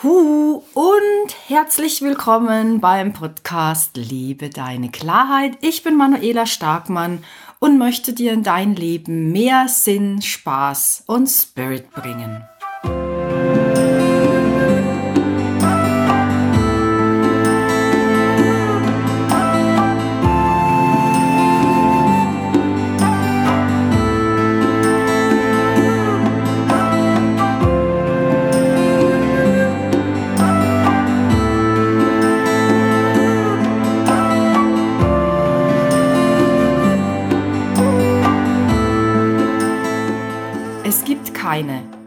Hu und herzlich willkommen beim Podcast Liebe deine Klarheit. Ich bin Manuela Starkmann und möchte dir in dein Leben mehr Sinn, Spaß und Spirit bringen.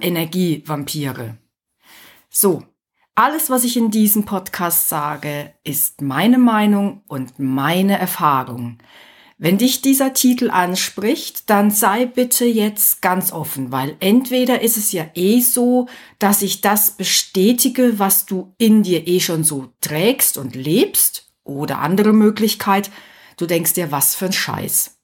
Energievampire. So, alles, was ich in diesem Podcast sage, ist meine Meinung und meine Erfahrung. Wenn dich dieser Titel anspricht, dann sei bitte jetzt ganz offen, weil entweder ist es ja eh so, dass ich das bestätige, was du in dir eh schon so trägst und lebst, oder andere Möglichkeit, du denkst dir, was für ein Scheiß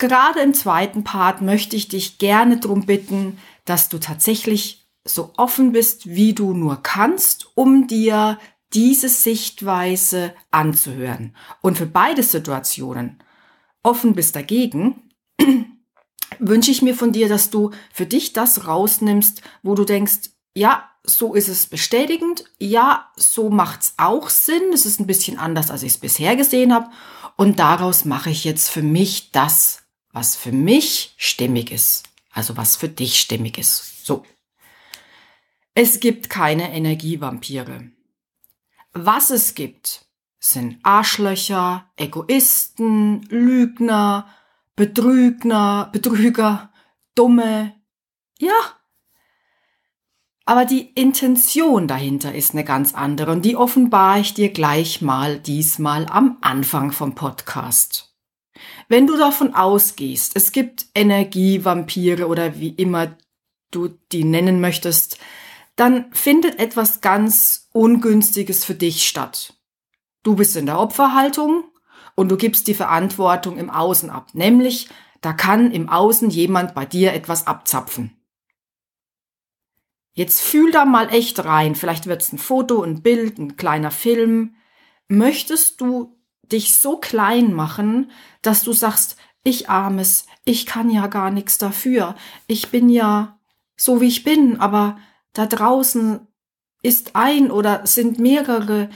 gerade im zweiten Part möchte ich dich gerne darum bitten, dass du tatsächlich so offen bist, wie du nur kannst, um dir diese Sichtweise anzuhören. Und für beide Situationen offen bist dagegen, wünsche ich mir von dir, dass du für dich das rausnimmst, wo du denkst, ja, so ist es bestätigend, ja, so macht es auch Sinn, es ist ein bisschen anders, als ich es bisher gesehen habe und daraus mache ich jetzt für mich das, was für mich stimmig ist. Also was für dich stimmig ist. So. Es gibt keine Energievampire. Was es gibt, sind Arschlöcher, Egoisten, Lügner, Betrügner, Betrüger, Dumme. Ja. Aber die Intention dahinter ist eine ganz andere und die offenbare ich dir gleich mal diesmal am Anfang vom Podcast. Wenn du davon ausgehst, es gibt Energievampire oder wie immer du die nennen möchtest, dann findet etwas ganz Ungünstiges für dich statt. Du bist in der Opferhaltung und du gibst die Verantwortung im Außen ab, nämlich da kann im Außen jemand bei dir etwas abzapfen. Jetzt fühl da mal echt rein, vielleicht wird's ein Foto, ein Bild, ein kleiner Film. Möchtest du dich so klein machen, dass du sagst, ich armes, ich kann ja gar nichts dafür, ich bin ja so wie ich bin, aber da draußen ist ein oder sind mehrere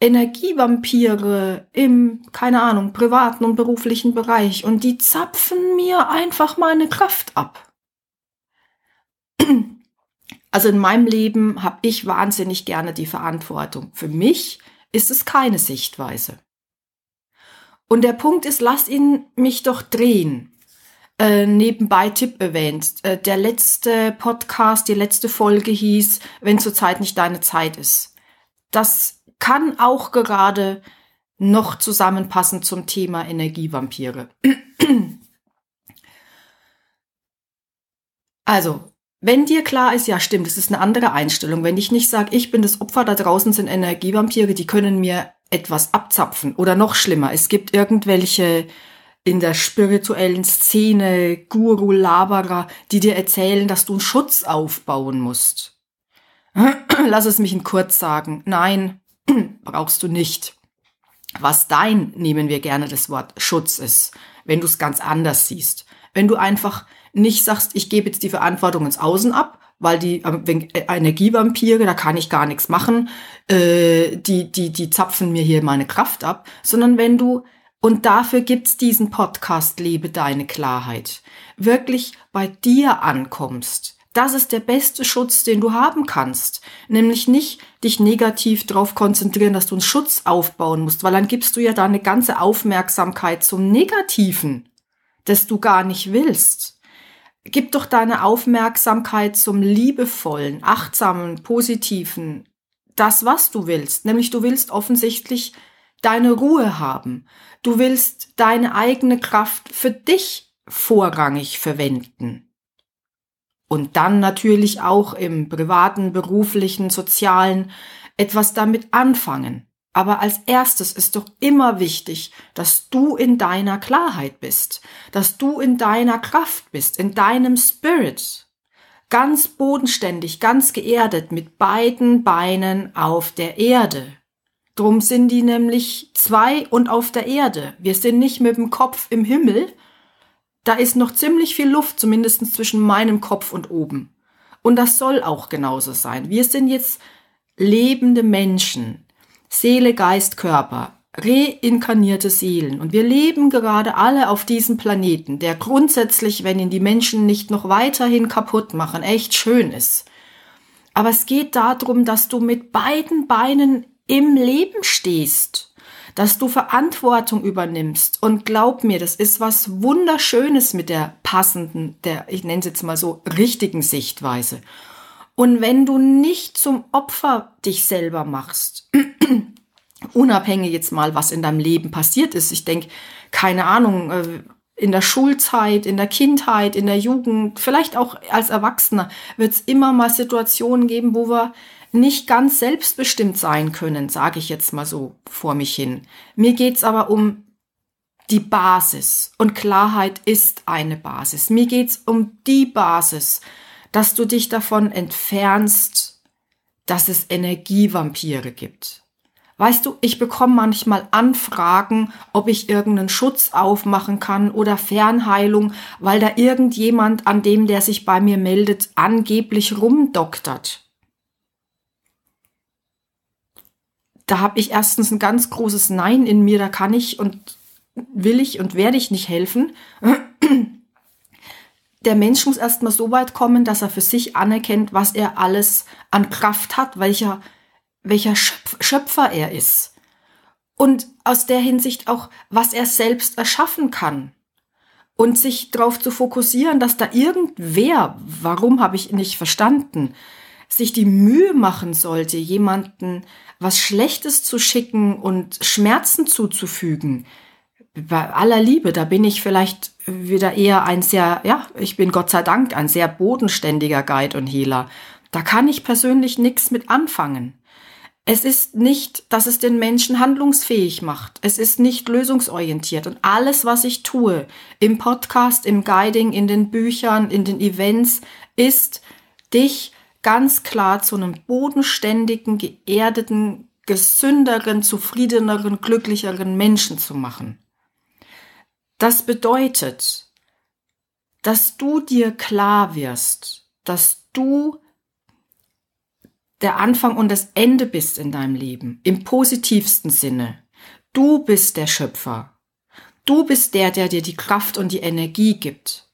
Energievampire im, keine Ahnung, privaten und beruflichen Bereich und die zapfen mir einfach meine Kraft ab. Also in meinem Leben habe ich wahnsinnig gerne die Verantwortung. Für mich ist es keine Sichtweise. Und der Punkt ist, lass ihn mich doch drehen. Äh, nebenbei Tipp erwähnt. Äh, der letzte Podcast, die letzte Folge hieß, wenn zurzeit nicht deine Zeit ist. Das kann auch gerade noch zusammenpassen zum Thema Energievampire. Also, wenn dir klar ist, ja stimmt, es ist eine andere Einstellung. Wenn ich nicht sage, ich bin das Opfer, da draußen sind Energievampire, die können mir etwas abzapfen oder noch schlimmer, es gibt irgendwelche in der spirituellen Szene Guru Laberer, die dir erzählen, dass du einen Schutz aufbauen musst. Lass es mich in kurz sagen. Nein, brauchst du nicht. Was dein, nehmen wir gerne das Wort Schutz ist, wenn du es ganz anders siehst. Wenn du einfach nicht sagst, ich gebe jetzt die Verantwortung ins Außen ab, weil die äh, äh, Energievampire, da kann ich gar nichts machen, äh, die, die, die zapfen mir hier meine Kraft ab, sondern wenn du, und dafür gibt's diesen Podcast, lebe deine Klarheit, wirklich bei dir ankommst. Das ist der beste Schutz, den du haben kannst. Nämlich nicht dich negativ darauf konzentrieren, dass du einen Schutz aufbauen musst, weil dann gibst du ja deine ganze Aufmerksamkeit zum Negativen, das du gar nicht willst gib doch deine Aufmerksamkeit zum liebevollen, achtsamen, positiven, das, was du willst. Nämlich du willst offensichtlich deine Ruhe haben. Du willst deine eigene Kraft für dich vorrangig verwenden. Und dann natürlich auch im privaten, beruflichen, sozialen etwas damit anfangen. Aber als erstes ist doch immer wichtig, dass du in deiner Klarheit bist, dass du in deiner Kraft bist, in deinem Spirit. Ganz bodenständig, ganz geerdet, mit beiden Beinen auf der Erde. Drum sind die nämlich zwei und auf der Erde. Wir sind nicht mit dem Kopf im Himmel. Da ist noch ziemlich viel Luft, zumindest zwischen meinem Kopf und oben. Und das soll auch genauso sein. Wir sind jetzt lebende Menschen Seele, Geist, Körper, reinkarnierte Seelen. Und wir leben gerade alle auf diesem Planeten, der grundsätzlich, wenn ihn die Menschen nicht noch weiterhin kaputt machen, echt schön ist. Aber es geht darum, dass du mit beiden Beinen im Leben stehst, dass du Verantwortung übernimmst. Und glaub mir, das ist was Wunderschönes mit der passenden, der, ich nenne es jetzt mal so, richtigen Sichtweise. Und wenn du nicht zum Opfer dich selber machst, unabhängig jetzt mal, was in deinem Leben passiert ist. Ich denke, keine Ahnung, äh, in der Schulzeit, in der Kindheit, in der Jugend, vielleicht auch als Erwachsener wird es immer mal Situationen geben, wo wir nicht ganz selbstbestimmt sein können, sage ich jetzt mal so vor mich hin. Mir geht's aber um die Basis und Klarheit ist eine Basis. Mir geht's um die Basis, dass du dich davon entfernst, dass es Energievampire gibt. Weißt du, ich bekomme manchmal Anfragen, ob ich irgendeinen Schutz aufmachen kann oder Fernheilung, weil da irgendjemand, an dem der sich bei mir meldet, angeblich rumdoktert. Da habe ich erstens ein ganz großes Nein in mir, da kann ich und will ich und werde ich nicht helfen. der Mensch muss erstmal so weit kommen, dass er für sich anerkennt, was er alles an Kraft hat, welcher welcher Schöpfer er ist und aus der Hinsicht auch, was er selbst erschaffen kann. Und sich darauf zu fokussieren, dass da irgendwer, warum habe ich nicht verstanden, sich die Mühe machen sollte, jemanden was Schlechtes zu schicken und Schmerzen zuzufügen. Bei aller Liebe, da bin ich vielleicht wieder eher ein sehr, ja, ich bin Gott sei Dank ein sehr bodenständiger Guide und Healer. Da kann ich persönlich nichts mit anfangen. Es ist nicht, dass es den Menschen handlungsfähig macht. Es ist nicht lösungsorientiert. Und alles, was ich tue, im Podcast, im Guiding, in den Büchern, in den Events, ist dich ganz klar zu einem bodenständigen, geerdeten, gesünderen, zufriedeneren, glücklicheren Menschen zu machen. Das bedeutet, dass du dir klar wirst, dass du der Anfang und das Ende bist in deinem Leben, im positivsten Sinne. Du bist der Schöpfer. Du bist der, der dir die Kraft und die Energie gibt.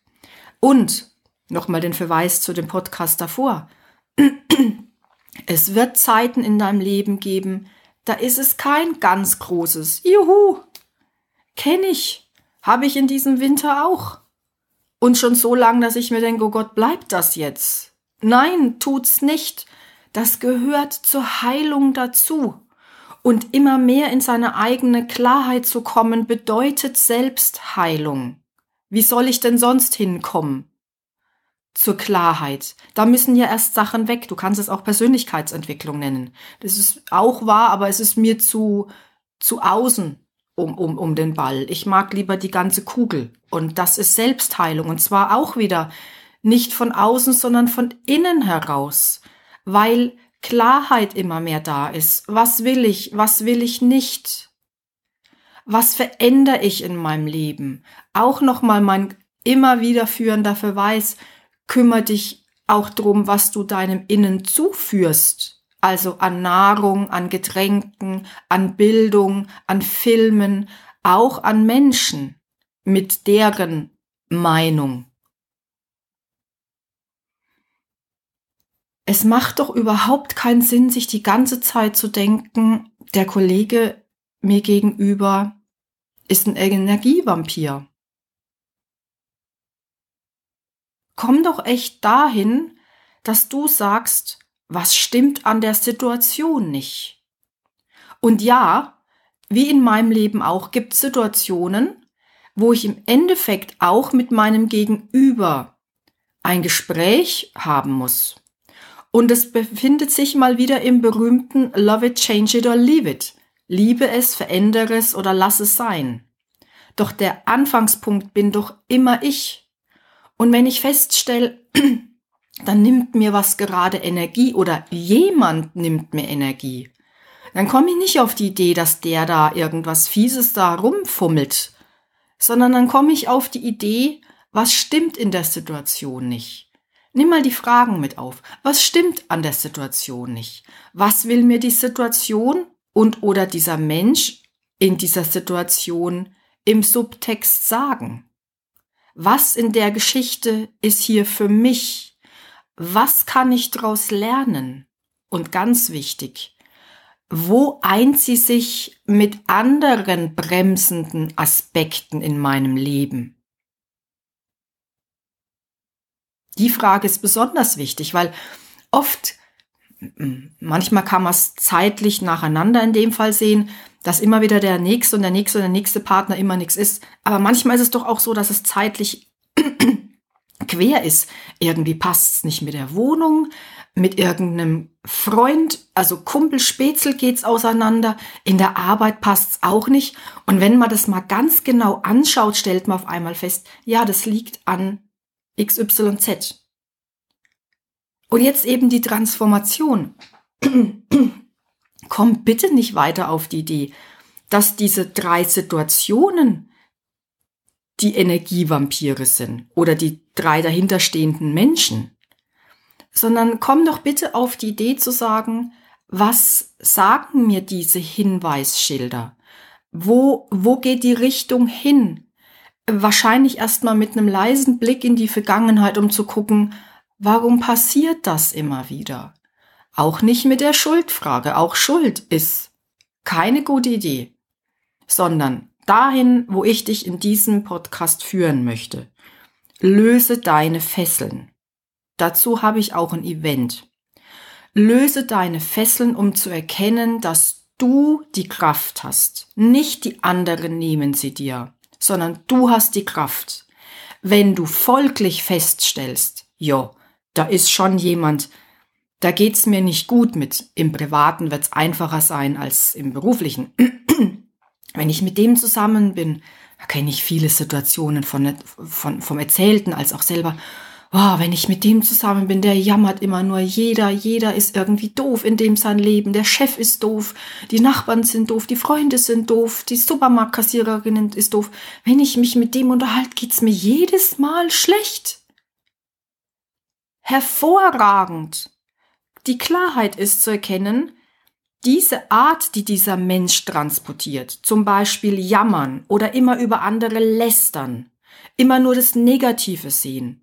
Und nochmal den Verweis zu dem Podcast davor. Es wird Zeiten in deinem Leben geben, da ist es kein ganz großes Juhu. Kenne ich. Habe ich in diesem Winter auch. Und schon so lange, dass ich mir denke, oh Gott, bleibt das jetzt? Nein, tut's nicht. Das gehört zur Heilung dazu. Und immer mehr in seine eigene Klarheit zu kommen, bedeutet Selbstheilung. Wie soll ich denn sonst hinkommen? Zur Klarheit. Da müssen ja erst Sachen weg. Du kannst es auch Persönlichkeitsentwicklung nennen. Das ist auch wahr, aber es ist mir zu, zu außen um, um, um den Ball. Ich mag lieber die ganze Kugel. Und das ist Selbstheilung. Und zwar auch wieder nicht von außen, sondern von innen heraus weil Klarheit immer mehr da ist. Was will ich, was will ich nicht? Was verändere ich in meinem Leben? Auch nochmal mein immer wiederführender Verweis, kümmere dich auch drum, was du deinem Innen zuführst. Also an Nahrung, an Getränken, an Bildung, an Filmen, auch an Menschen mit deren Meinung. es macht doch überhaupt keinen Sinn, sich die ganze Zeit zu denken, der Kollege mir gegenüber ist ein Energievampir. Komm doch echt dahin, dass du sagst, was stimmt an der Situation nicht. Und ja, wie in meinem Leben auch, gibt es Situationen, wo ich im Endeffekt auch mit meinem Gegenüber ein Gespräch haben muss. Und es befindet sich mal wieder im berühmten Love it, change it or leave it. Liebe es, verändere es oder lass es sein. Doch der Anfangspunkt bin doch immer ich. Und wenn ich feststelle, dann nimmt mir was gerade Energie oder jemand nimmt mir Energie, dann komme ich nicht auf die Idee, dass der da irgendwas Fieses da rumfummelt, sondern dann komme ich auf die Idee, was stimmt in der Situation nicht. Nimm mal die Fragen mit auf. Was stimmt an der Situation nicht? Was will mir die Situation und oder dieser Mensch in dieser Situation im Subtext sagen? Was in der Geschichte ist hier für mich? Was kann ich daraus lernen? Und ganz wichtig, wo eint sie sich mit anderen bremsenden Aspekten in meinem Leben? Die Frage ist besonders wichtig, weil oft, manchmal kann man es zeitlich nacheinander in dem Fall sehen, dass immer wieder der nächste und der nächste und der nächste Partner immer nichts ist. Aber manchmal ist es doch auch so, dass es zeitlich quer ist. Irgendwie passt es nicht mit der Wohnung, mit irgendeinem Freund, also Kumpel, Spätzle geht's auseinander, in der Arbeit passt's auch nicht. Und wenn man das mal ganz genau anschaut, stellt man auf einmal fest, ja, das liegt an XYZ. Und jetzt eben die Transformation. Komm bitte nicht weiter auf die Idee, dass diese drei Situationen die Energievampire sind oder die drei dahinterstehenden Menschen, sondern komm doch bitte auf die Idee zu sagen, was sagen mir diese Hinweisschilder? Wo, wo geht die Richtung hin? wahrscheinlich erstmal mit einem leisen Blick in die Vergangenheit, um zu gucken, warum passiert das immer wieder? Auch nicht mit der Schuldfrage. Auch Schuld ist keine gute Idee, sondern dahin, wo ich dich in diesem Podcast führen möchte. Löse deine Fesseln. Dazu habe ich auch ein Event. Löse deine Fesseln, um zu erkennen, dass du die Kraft hast. Nicht die anderen nehmen sie dir sondern du hast die Kraft. Wenn du folglich feststellst, ja, da ist schon jemand, da geht's mir nicht gut mit. Im Privaten wird's einfacher sein als im Beruflichen. Wenn ich mit dem zusammen bin, da kenne ich viele Situationen von, von, vom Erzählten als auch selber oh, wenn ich mit dem zusammen bin, der jammert immer nur jeder, jeder ist irgendwie doof in dem sein Leben, der Chef ist doof, die Nachbarn sind doof, die Freunde sind doof, die Supermarktkassiererin ist doof. Wenn ich mich mit dem unterhalte, geht's mir jedes Mal schlecht. Hervorragend. Die Klarheit ist zu erkennen, diese Art, die dieser Mensch transportiert, zum Beispiel jammern oder immer über andere lästern, immer nur das Negative sehen,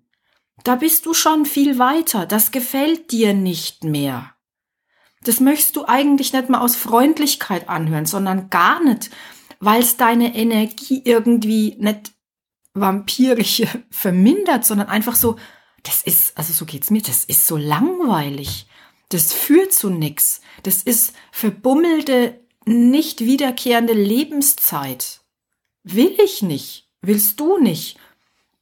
da bist du schon viel weiter. Das gefällt dir nicht mehr. Das möchtest du eigentlich nicht mal aus Freundlichkeit anhören, sondern gar nicht, weil es deine Energie irgendwie nicht vampirisch vermindert, sondern einfach so, das ist, also so geht's mir, das ist so langweilig. Das führt zu nichts. Das ist verbummelte, nicht wiederkehrende Lebenszeit. Will ich nicht. Willst du nicht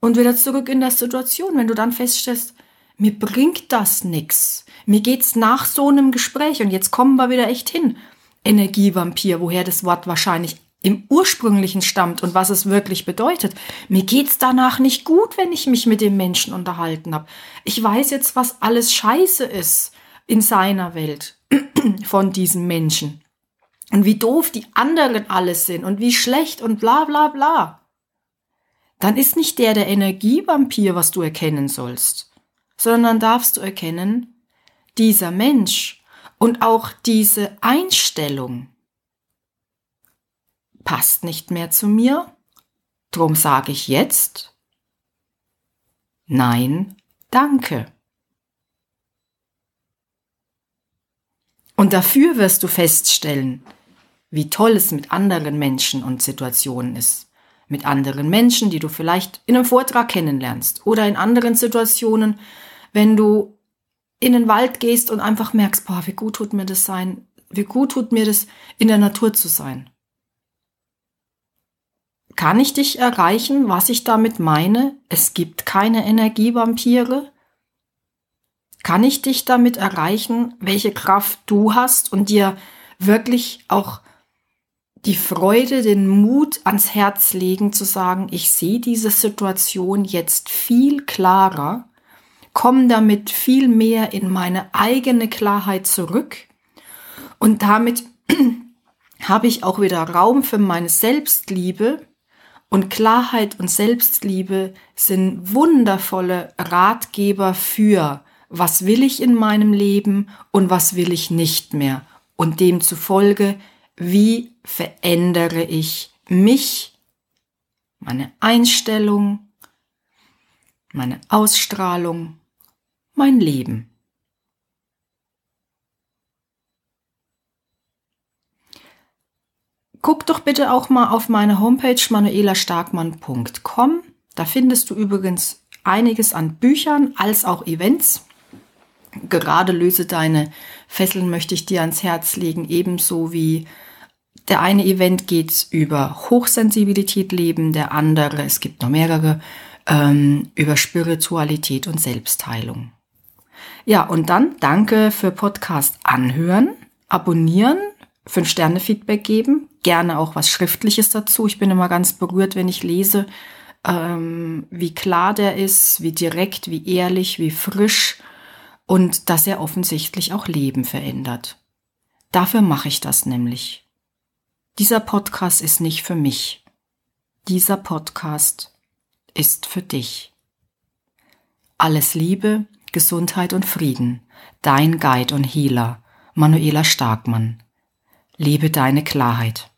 und wieder zurück in der Situation, wenn du dann feststellst, mir bringt das nix. Mir geht's nach so einem Gespräch und jetzt kommen wir wieder echt hin. Energievampir, woher das Wort wahrscheinlich im ursprünglichen stammt und was es wirklich bedeutet. Mir geht's danach nicht gut, wenn ich mich mit dem Menschen unterhalten habe. Ich weiß jetzt, was alles scheiße ist in seiner Welt von diesem Menschen. Und wie doof die anderen alles sind und wie schlecht und bla bla bla dann ist nicht der der Energievampir, was du erkennen sollst, sondern darfst du erkennen, dieser Mensch und auch diese Einstellung passt nicht mehr zu mir, drum sage ich jetzt Nein, danke. Und dafür wirst du feststellen, wie toll es mit anderen Menschen und Situationen ist, mit anderen Menschen, die du vielleicht in einem Vortrag kennenlernst oder in anderen Situationen, wenn du in den Wald gehst und einfach merkst, boah, wie gut tut mir das sein, wie gut tut mir das, in der Natur zu sein. Kann ich dich erreichen, was ich damit meine? Es gibt keine Energievampire. Kann ich dich damit erreichen, welche Kraft du hast und dir wirklich auch die Freude, den Mut ans Herz legen, zu sagen, ich sehe diese Situation jetzt viel klarer, komme damit viel mehr in meine eigene Klarheit zurück und damit habe ich auch wieder Raum für meine Selbstliebe. Und Klarheit und Selbstliebe sind wundervolle Ratgeber für, was will ich in meinem Leben und was will ich nicht mehr. Und demzufolge, wie verändere ich mich, meine Einstellung, meine Ausstrahlung, mein Leben. Guck doch bitte auch mal auf meine Homepage manuelastarkmann.com. Da findest du übrigens einiges an Büchern als auch Events. Gerade löse deine Fesseln möchte ich dir ans Herz legen, ebenso wie der eine Event geht über Hochsensibilität leben, der andere, es gibt noch mehrere, ähm, über Spiritualität und Selbstheilung. Ja, und dann danke für Podcast anhören, abonnieren, 5-Sterne-Feedback geben, gerne auch was Schriftliches dazu. Ich bin immer ganz berührt, wenn ich lese, ähm, wie klar der ist, wie direkt, wie ehrlich, wie frisch und dass er offensichtlich auch Leben verändert. Dafür mache ich das nämlich. Dieser Podcast ist nicht für mich. Dieser Podcast ist für dich. Alles Liebe, Gesundheit und Frieden. Dein Guide und Healer, Manuela Starkmann. Liebe deine Klarheit.